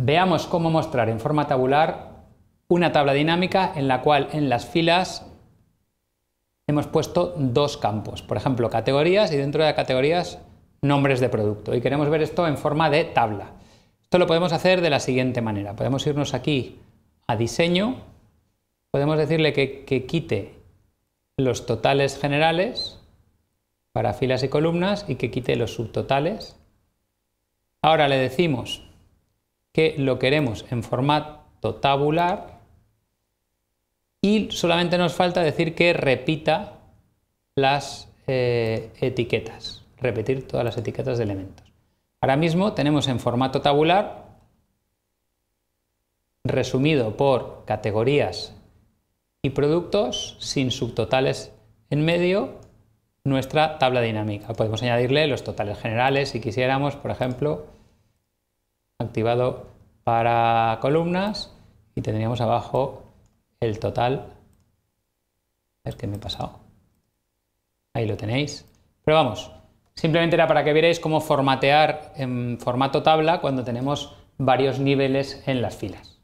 Veamos cómo mostrar en forma tabular una tabla dinámica en la cual en las filas hemos puesto dos campos, por ejemplo, categorías y dentro de categorías nombres de producto. Y queremos ver esto en forma de tabla. Esto lo podemos hacer de la siguiente manera. Podemos irnos aquí a diseño, podemos decirle que, que quite los totales generales para filas y columnas y que quite los subtotales. Ahora le decimos que lo queremos en formato tabular y solamente nos falta decir que repita las eh, etiquetas, repetir todas las etiquetas de elementos. Ahora mismo tenemos en formato tabular resumido por categorías y productos sin subtotales en medio nuestra tabla dinámica. Podemos añadirle los totales generales si quisiéramos, por ejemplo, activado para columnas y tendríamos abajo el total. A ver qué me he pasado. Ahí lo tenéis. Pero vamos, simplemente era para que vierais cómo formatear en formato tabla cuando tenemos varios niveles en las filas.